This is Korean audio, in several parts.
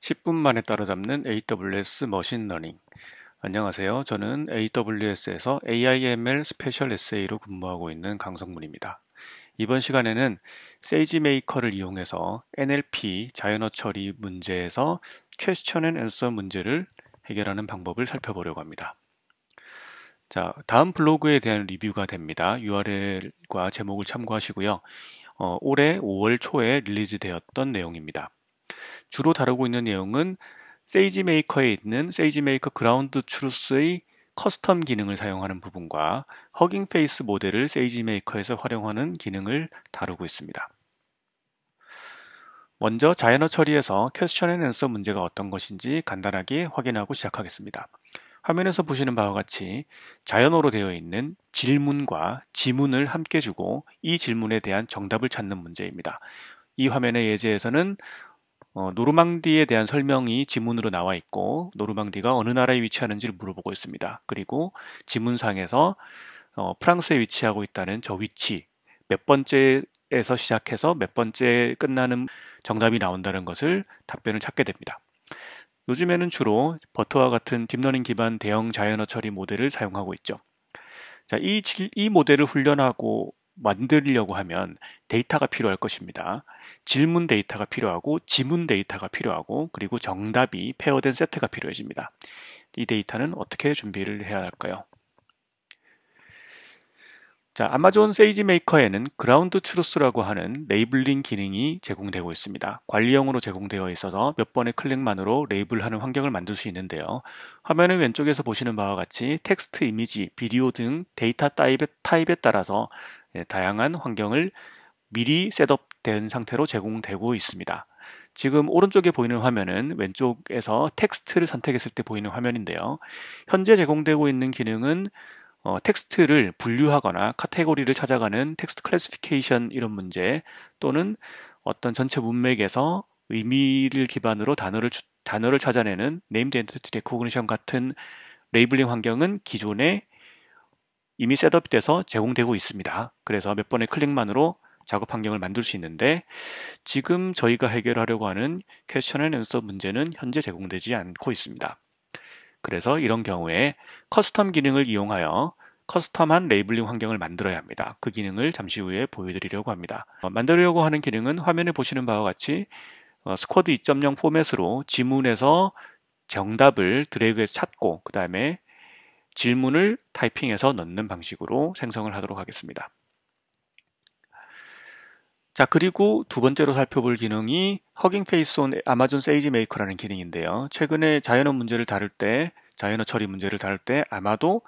10분 만에 따라잡는 AWS 머신러닝 안녕하세요. 저는 AWS에서 AIML 스페셜 에세이로 근무하고 있는 강성문입니다. 이번 시간에는 세이지메이커를 이용해서 NLP 자연어 처리 문제에서 퀘스천 앤 앤서 문제를 해결하는 방법을 살펴보려고 합니다. 자, 다음 블로그에 대한 리뷰가 됩니다. URL과 제목을 참고하시고요. 어, 올해 5월 초에 릴리즈되었던 내용입니다. 주로 다루고 있는 내용은 세이지 메이커에 있는 세이지 메이커 그라운드 트루스의 커스텀 기능을 사용하는 부분과 허깅 페이스 모델을 세이지 메이커에서 활용하는 기능을 다루고 있습니다. 먼저 자연어 처리에서 퀘스천 앤 앤서 문제가 어떤 것인지 간단하게 확인하고 시작하겠습니다. 화면에서 보시는 바와 같이 자연어로 되어 있는 질문과 지문을 함께 주고 이 질문에 대한 정답을 찾는 문제입니다. 이 화면의 예제에서는 어, 노르망디에 대한 설명이 지문으로 나와 있고 노르망디가 어느 나라에 위치하는지를 물어보고 있습니다. 그리고 지문상에서 어, 프랑스에 위치하고 있다는 저 위치 몇 번째에서 시작해서 몇 번째 끝나는 정답이 나온다는 것을 답변을 찾게 됩니다. 요즘에는 주로 버터와 같은 딥러닝 기반 대형 자연어 처리 모델을 사용하고 있죠. 자, 이, 이 모델을 훈련하고 만들려고 하면 데이터가 필요할 것입니다. 질문 데이터가 필요하고 지문 데이터가 필요하고 그리고 정답이 페어된 세트가 필요해집니다. 이 데이터는 어떻게 준비를 해야 할까요? 자, 아마존 세이지 메이커에는 그라운드 트루스라고 하는 레이블링 기능이 제공되고 있습니다. 관리형으로 제공되어 있어서 몇 번의 클릭만으로 레이블하는 환경을 만들 수 있는데요. 화면의 왼쪽에서 보시는 바와 같이 텍스트, 이미지, 비디오 등 데이터 타입에, 타입에 따라서 예, 다양한 환경을 미리 셋업된 상태로 제공되고 있습니다. 지금 오른쪽에 보이는 화면은 왼쪽에서 텍스트를 선택했을 때 보이는 화면인데요. 현재 제공되고 있는 기능은 어, 텍스트를 분류하거나 카테고리를 찾아가는 텍스트 클래스피케이션 이런 문제 또는 어떤 전체 문맥에서 의미를 기반으로 단어를 단어를 찾아내는 네임드 엔티티 레코그니션 같은 레이블링 환경은 기존의 이미 셋업이 돼서 제공되고 있습니다. 그래서 몇 번의 클릭만으로 작업 환경을 만들 수 있는데 지금 저희가 해결하려고 하는 퀘스천 앤 앤서 문제는 현재 제공되지 않고 있습니다. 그래서 이런 경우에 커스텀 기능을 이용하여 커스텀한 레이블링 환경을 만들어야 합니다. 그 기능을 잠시 후에 보여드리려고 합니다. 어, 만들려고 하는 기능은 화면에 보시는 바와 같이 어, 스쿼드 2.0 포맷으로 지문에서 정답을 드래그해서 찾고 그 다음에 질문을 타이핑해서 넣는 방식으로 생성을 하도록 하겠습니다. 자, 그리고 두 번째로 살펴볼 기능이 허깅페이스 온 아마존 세이지 메이커라는 기능인데요. 최근에 자연어 문제를 다룰 때 자연어 처리 문제를 다룰 때 아마도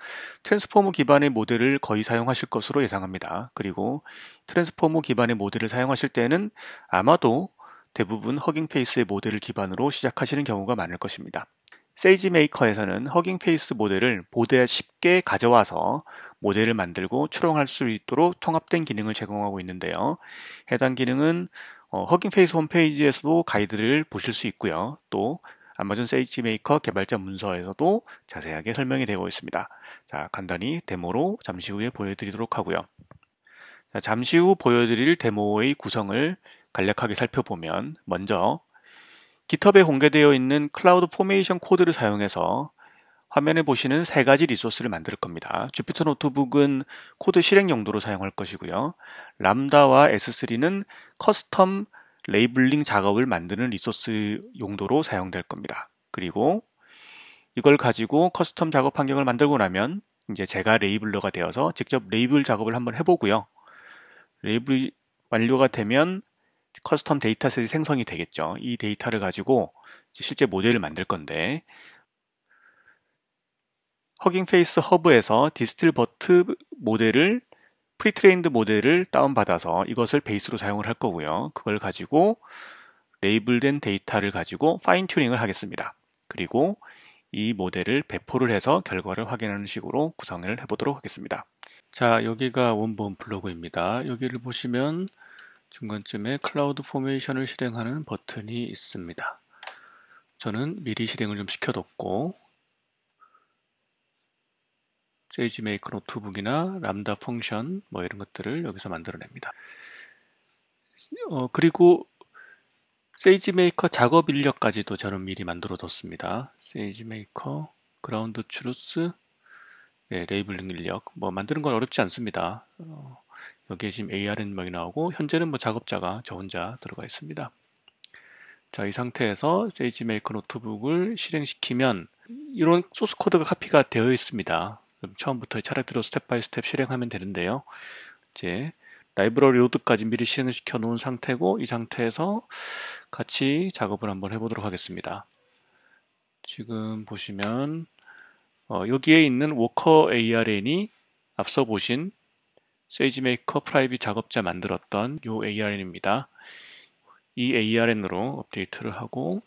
트랜스포머 기반의 모델을 거의 사용하실 것으로 예상합니다. 그리고 트랜스포머 기반의 모델을 사용하실 때는 아마도 대부분 허깅페이스의 모델을 기반으로 시작하시는 경우가 많을 것입니다. 세이지 메이커에서는 허깅페이스 모델을 보드에 쉽게 가져와서 모델을 만들고 추론할 수 있도록 통합된 기능을 제공하고 있는데요. 해당 기능은 어, 허깅페이스 홈페이지에서도 가이드를 보실 수 있고요. 또 아마존 세이지 메이커 개발자 문서에서도 자세하게 설명이 되어 있습니다. 자, 간단히 데모로 잠시 후에 보여드리도록 하고요. 자, 잠시 후 보여드릴 데모의 구성을 간략하게 살펴보면 먼저 깃허브에 공개되어 있는 클라우드 포메이션 코드를 사용해서 화면에 보시는 세 가지 리소스를 만들 겁니다. 주피터 노트북은 코드 실행 용도로 사용할 것이고요. 람다와 S3는 커스텀 레이블링 작업을 만드는 리소스 용도로 사용될 겁니다. 그리고 이걸 가지고 커스텀 작업 환경을 만들고 나면 이제 제가 레이블러가 되어서 직접 레이블 작업을 한번 해보고요. 레이블 이 완료가 되면 커스텀 데이터셋이 생성이 되겠죠. 이 데이터를 가지고 실제 모델을 만들 건데 허깅페이스 허브에서 디스틸버트 모델을 프리트레인드 모델을 다운받아서 이것을 베이스로 사용을 할 거고요. 그걸 가지고 레이블된 데이터를 가지고 파인 튜닝을 하겠습니다. 그리고 이 모델을 배포를 해서 결과를 확인하는 식으로 구성을 해보도록 하겠습니다. 자, 여기가 원본 블로그입니다. 여기를 보시면 중간쯤에 클라우드 포메이션을 실행하는 버튼이 있습니다. 저는 미리 실행을 좀 시켜뒀고 세이지메이커 노트북이나 람다 펑션 뭐 이런 것들을 여기서 만들어냅니다. 어, 그리고 세이지메이커 작업 인력까지도 저는 미리 만들어뒀습니다. 세이지메이커, 그라운드 추루스, 네, 레이블링 인력 뭐 만드는 건 어렵지 않습니다. 어, 여기에 지금 ARN명이 나오고 현재는 뭐 작업자가 저 혼자 들어가 있습니다. 자, 이 상태에서 세이지메이커 노트북을 실행시키면 이런 소스 코드가 카피가 되어 있습니다. 처음부터 차례대로 스텝 바이 스텝 실행하면 되는데요. 이제 라이브러리 로드까지 미리 실행시켜 놓은 상태고 이 상태에서 같이 작업을 한번 해보도록 하겠습니다. 지금 보시면 어, 여기에 있는 워커 ARN이 앞서 보신 세이지메이커 프라이빗 작업자 만들었던 요 ARN입니다. 이 ARN으로 업데이트를 하고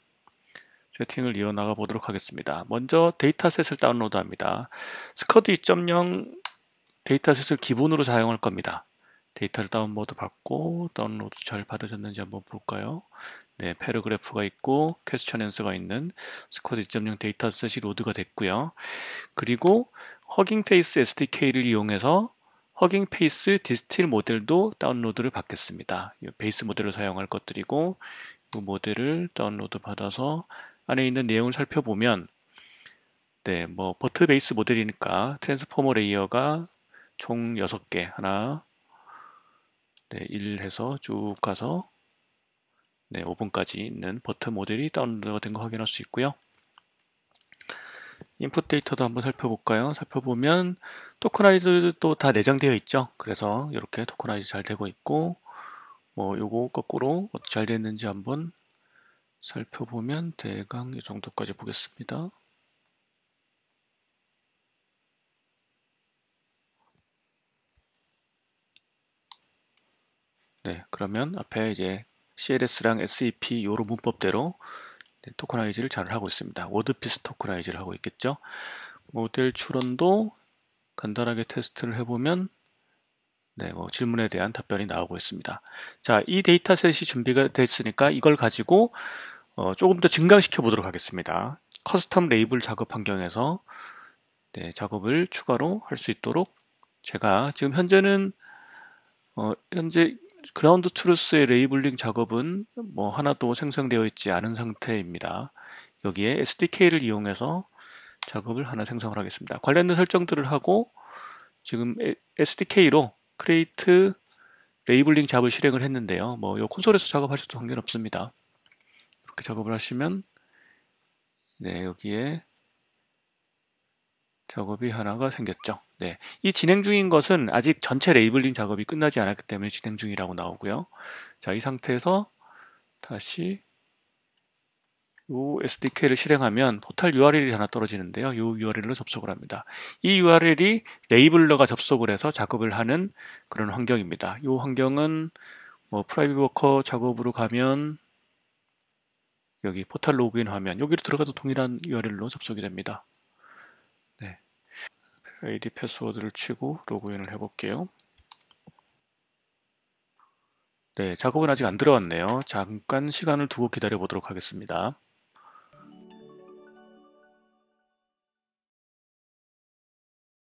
세팅을 이어나가 보도록 하겠습니다. 먼저 데이터셋을 다운로드 합니다. 스커드 2.0 데이터셋을 기본으로 사용할 겁니다. 데이터를 다운로드 받고 다운로드 잘 받으셨는지 한번 볼까요? 네, 패러그래프가 있고 퀘스천 앤스가 있는 스쿼드 2.0 데이터셋이 로드가 됐고요. 그리고 허깅페이스 SDK를 이용해서 허깅페이스 디스틸 모델도 다운로드를 받겠습니다. 베이스 모델을 사용할 것들이고 이 모델을 다운로드 받아서 안에 있는 내용을 살펴보면 네, 뭐 버트 베이스 모델이니까 트랜스포머 레이어가 총 6개 하나 네, 1 해서 쭉 가서 네, 5분까지 있는 버트 모델이 다운로드가 된 거 확인할 수 있고요. 인풋 데이터도 한번 살펴볼까요? 살펴보면 토크라이즈도다 내장되어 있죠. 그래서 이렇게 토크라이즈잘 되고 있고 뭐 요거 거꾸로 어떻게 잘 됐는지 한번 살펴보면 대강 이 정도까지 보겠습니다. 네, 그러면 앞에 이제 CLS랑 SEP 요런 문법대로 토크라이즈를잘 하고 있습니다. 워드피스 토크라이즈를 하고 있겠죠. 모델 출원도 간단하게 테스트를 해보면 네, 뭐 질문에 대한 답변이 나오고 있습니다. 자, 이 데이터셋이 준비가 됐으니까 이걸 가지고 어, 조금 더 증강시켜 보도록 하겠습니다. 커스텀 레이블 작업 환경에서 네, 작업을 추가로 할 수 있도록 제가 지금 현재는 어, 현재 그라운드 트루스의 레이블링 작업은 뭐 하나도 생성되어 있지 않은 상태입니다. 여기에 SDK를 이용해서 작업을 하나 생성을 하겠습니다. 관련된 설정들을 하고 지금 SDK로 create 레이블링 잡을 실행을 했는데요. 뭐 이 콘솔에서 작업하셔도 관계는 없습니다. 이렇게 작업을 하시면 네 여기에 작업이 하나가 생겼죠. 네. 이 진행 중인 것은 아직 전체 레이블링 작업이 끝나지 않았기 때문에 진행 중이라고 나오고요. 자, 이 상태에서 다시 요 SDK를 실행하면 포털 URL이 하나 떨어지는데요. 요 URL로 접속을 합니다. 이 URL이 레이블러가 접속을 해서 작업을 하는 그런 환경입니다. 요 환경은 뭐 프라이빗 워커 작업으로 가면 여기 포털 로그인 화면 여기로 들어가도 동일한 URL로 접속이 됩니다. AD 패스워드를 치고 로그인을 해볼게요. 네, 작업은 아직 안 들어왔네요. 잠깐 시간을 두고 기다려 보도록 하겠습니다.